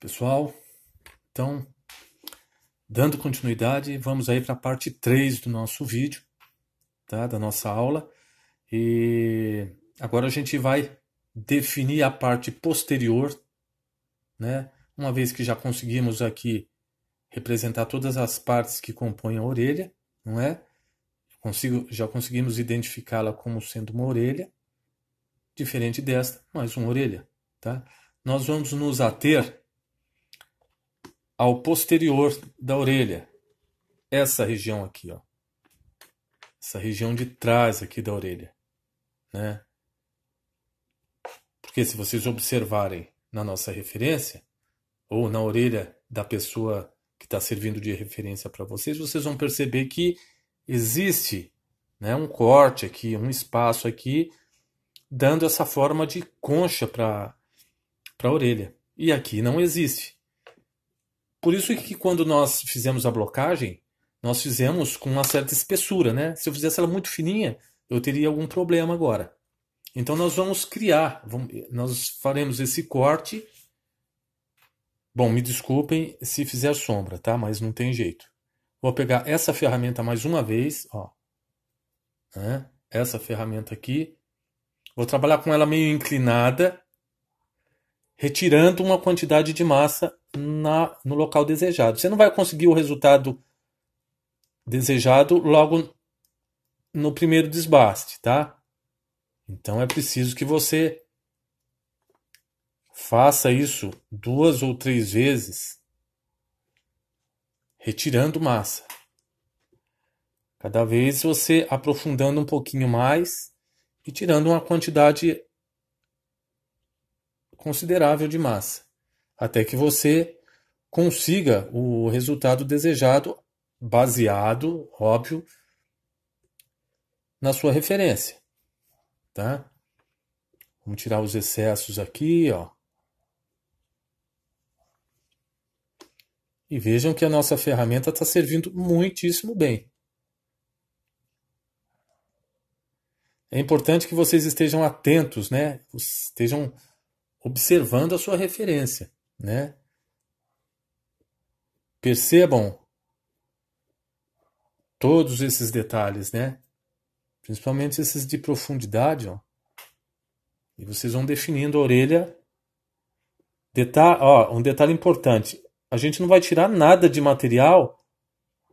Pessoal, então, dando continuidade, vamos aí para a parte 3 do nosso vídeo, tá? da nossa aula. E agora a gente vai definir a parte posterior, né? uma vez que já conseguimos aqui representar todas as partes que compõem a orelha, não é? Consigo, já conseguimos identificá-la como sendo uma orelha, diferente desta, mais uma orelha. Tá? Nós vamos nos ater ao posterior da orelha. Essa região aqui, ó. Essa região de trás aqui da orelha, né? Porque se vocês observarem na nossa referência ou na orelha da pessoa que está servindo de referência para vocês, vocês vão perceber que existe né, um corte aqui, um espaço aqui, dando essa forma de concha para a orelha. E aqui não existe. Por isso que quando nós fizemos a blocagem, nós fizemos com uma certa espessura, né? Se eu fizesse ela muito fininha, eu teria algum problema agora. Então nós vamos criar, vamos, nós faremos esse corte. Bom, me desculpem se fizer sombra, tá? Mas não tem jeito. Vou pegar essa ferramenta mais uma vez, ó. Né? Essa ferramenta aqui. Vou trabalhar com ela meio inclinada, retirando uma quantidade de massa na, no local desejado. Você não vai conseguir o resultado desejado logo no primeiro desbaste, tá? Então é preciso que você faça isso duas ou três vezes, retirando massa. Cada vez você aprofundando um pouquinho mais e tirando uma quantidade considerável de massa, até que você consiga o resultado desejado, baseado, óbvio, na sua referência, tá? Vamos tirar os excessos aqui, ó. E vejam que a nossa ferramenta está servindo muitíssimo bem. É importante que vocês estejam atentos, né? Estejam observando a sua referência, né? Percebam todos esses detalhes, né? Principalmente esses de profundidade, ó. E vocês vão definindo a orelha. detal, ó, um detalhe importante. A gente não vai tirar nada de material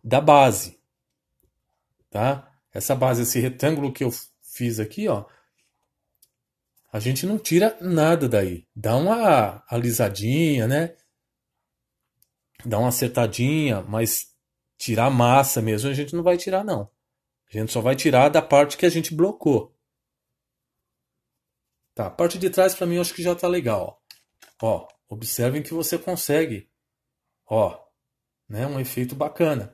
da base, tá? Essa base, esse retângulo que eu fiz aqui, ó, a gente não tira nada daí. Dá uma alisadinha, né? Dá uma acertadinha, mas tirar massa mesmo a gente não vai tirar, não. A gente só vai tirar da parte que a gente blocou. Tá, a parte de trás para mim eu acho que já tá legal. Ó, ó observem que você consegue. Ó, né, um efeito bacana.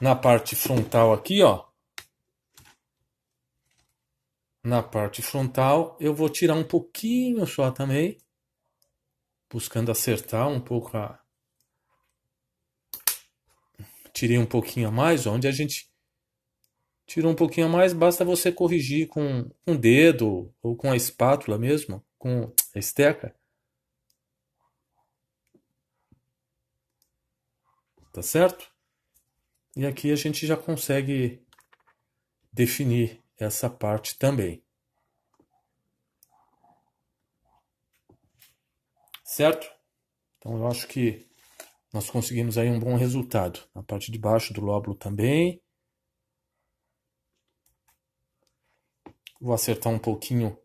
Na parte frontal aqui, ó, na parte frontal. Eu vou tirar um pouquinho só também, buscando acertar um pouco a... Tirei um pouquinho a mais, onde a gente tirou um pouquinho a mais, basta você corrigir com um dedo ou com a espátula mesmo, com a esteca. Tá certo? E aqui a gente já consegue definir essa parte também. Certo? Então eu acho que nós conseguimos aí um bom resultado. Na parte de baixo do lóbulo também. Vou acertar um pouquinho,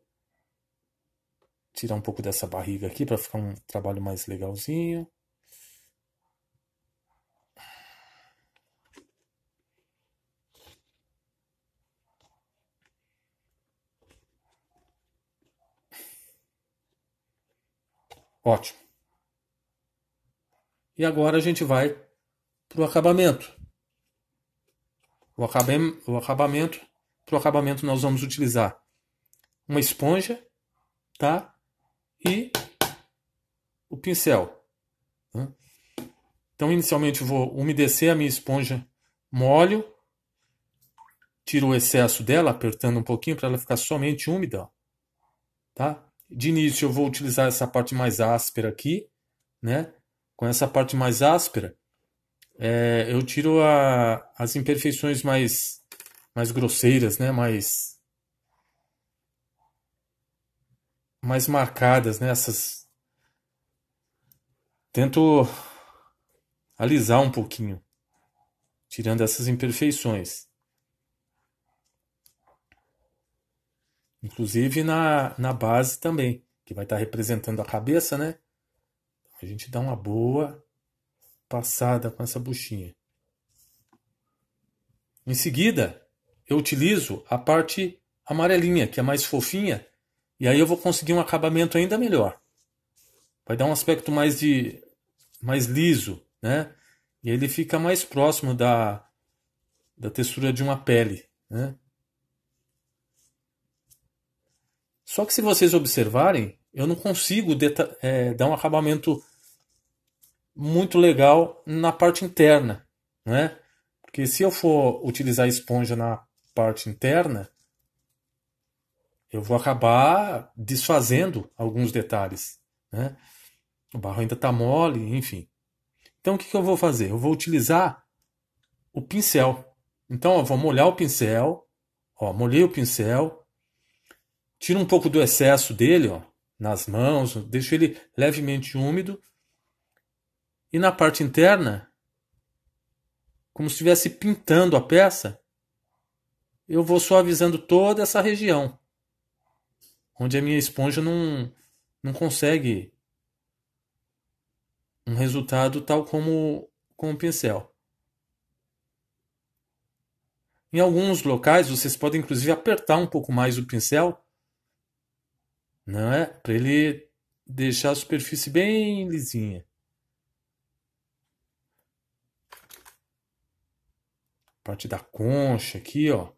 tirar um pouco dessa barriga aqui para ficar um trabalho mais legalzinho. Ótimo. E agora a gente vai para o acabamento. O, acabem, o acabamento, para o acabamento nós vamos utilizar uma esponja, tá? E o pincel. Né? Então inicialmente vou umedecer a minha esponja, molho, tiro o excesso dela, apertando um pouquinho para ela ficar somente úmida, tá? de início eu vou utilizar essa parte mais áspera aqui, né? Com essa parte mais áspera, é, eu tiro a, as imperfeições mais, mais grosseiras, né? Mais, mais marcadas, né? Essas... Tento alisar um pouquinho, tirando essas imperfeições. Inclusive na, na base também, que vai estar tá representando a cabeça, né? Então, a gente dá uma boa passada com essa buchinha. Em seguida, eu utilizo a parte amarelinha, que é mais fofinha, e aí eu vou conseguir um acabamento ainda melhor. Vai dar um aspecto mais de mais liso, né? E ele fica mais próximo da, da textura de uma pele, né? Só que se vocês observarem, eu não consigo é, dar um acabamento muito legal na parte interna, né? Porque se eu for utilizar esponja na parte interna, eu vou acabar desfazendo alguns detalhes, né? O barro ainda está mole, enfim. Então o que, que eu vou fazer? Eu vou utilizar o pincel. Então eu vou molhar o pincel, ó, molhei o pincel, tira um pouco do excesso dele, ó, nas mãos, deixa ele levemente úmido. E na parte interna, como se estivesse pintando a peça, eu vou suavizando toda essa região, onde a minha esponja não, não consegue um resultado tal como com o pincel. Em alguns locais, vocês podem inclusive apertar um pouco mais o pincel não é? Para ele deixar a superfície bem lisinha. Parte da concha aqui, ó.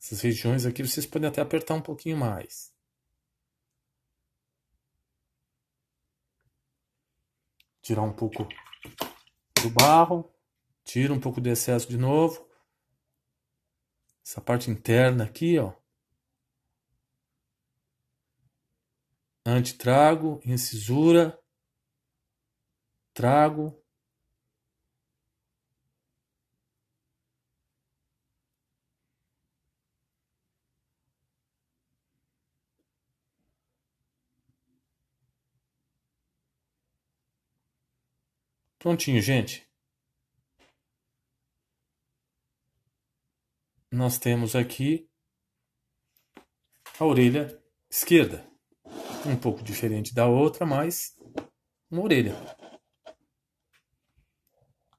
Essas regiões aqui vocês podem até apertar um pouquinho mais. Tirar um pouco do barro. Tira um pouco do excesso de novo. Essa parte interna aqui, ó. antitrago, incisura, trago, Prontinho, gente. Nós temos aqui a orelha esquerda um pouco diferente da outra, mas uma orelha.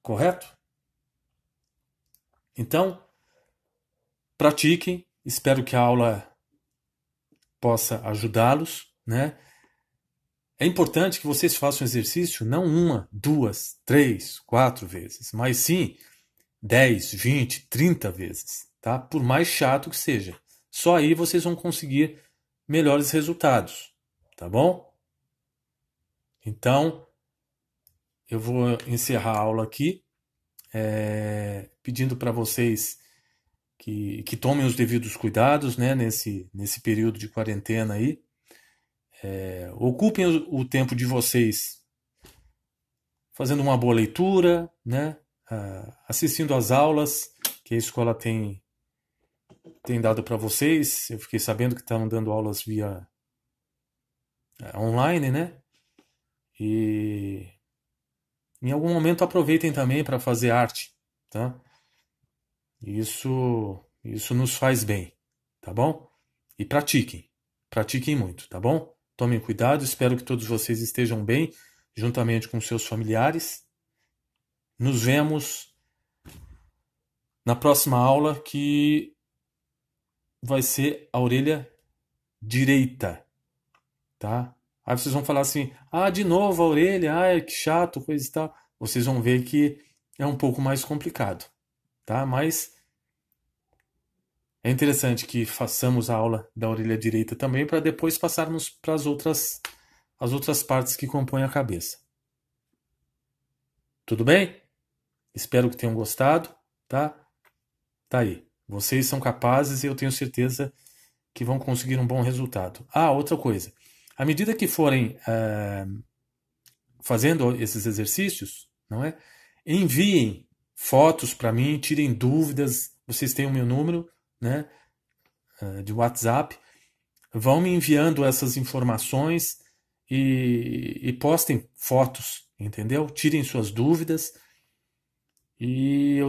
Correto? Então, pratiquem. Espero que a aula possa ajudá-los, né? É importante que vocês façam exercício não uma, duas, três, quatro vezes, mas sim 10, 20, 30 vezes, tá? Por mais chato que seja. Só aí vocês vão conseguir melhores resultados tá bom? Então, eu vou encerrar a aula aqui, é, pedindo para vocês que, que, tomem os devidos cuidados né, nesse, nesse período de quarentena aí. É, ocupem o, o tempo de vocês fazendo uma boa leitura, né, assistindo às aulas que a escola tem, tem dado para vocês. Eu fiquei sabendo que estão tá dando aulas via é, online, né? E em algum momento aproveitem também para fazer arte, tá? Isso isso nos faz bem, tá bom? E pratiquem, pratiquem muito, tá bom? Tomem cuidado, espero que todos vocês estejam bem, juntamente com seus familiares. Nos vemos na próxima aula que vai ser a orelha direita tá? Aí vocês vão falar assim: ah, de novo a orelha, ah, que chato, coisa e tal. Vocês vão ver que é um pouco mais complicado, tá? Mas é interessante que façamos a aula da orelha direita também para depois passarmos para as outras as outras partes que compõem a cabeça. Tudo bem? Espero que tenham gostado, tá? Tá aí. Vocês são capazes e eu tenho certeza que vão conseguir um bom resultado. Ah, outra coisa. À medida que forem uh, fazendo esses exercícios, não é? Enviem fotos para mim, tirem dúvidas. Vocês têm o meu número, né? Ah, de WhatsApp. Vão me enviando essas informações e, e postem fotos, entendeu? Tirem suas dúvidas. E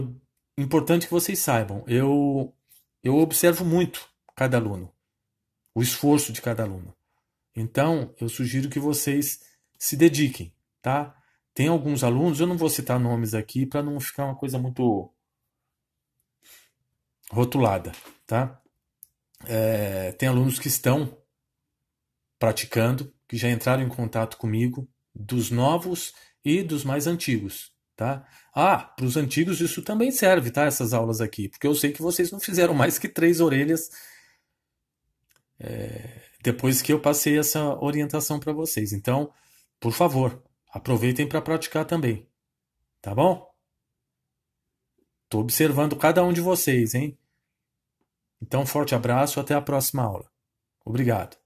é importante que vocês saibam, eu eu observo muito cada aluno, o esforço de cada aluno. Então, eu sugiro que vocês se dediquem, tá? Tem alguns alunos, eu não vou citar nomes aqui para não ficar uma coisa muito rotulada, tá? É, tem alunos que estão praticando, que já entraram em contato comigo, dos novos e dos mais antigos, tá? Ah, para os antigos isso também serve, tá? Essas aulas aqui, porque eu sei que vocês não fizeram mais que três orelhas é, depois que eu passei essa orientação para vocês. Então, por favor, aproveitem para praticar também. Tá bom? Estou observando cada um de vocês, hein? Então, forte abraço, até a próxima aula. Obrigado.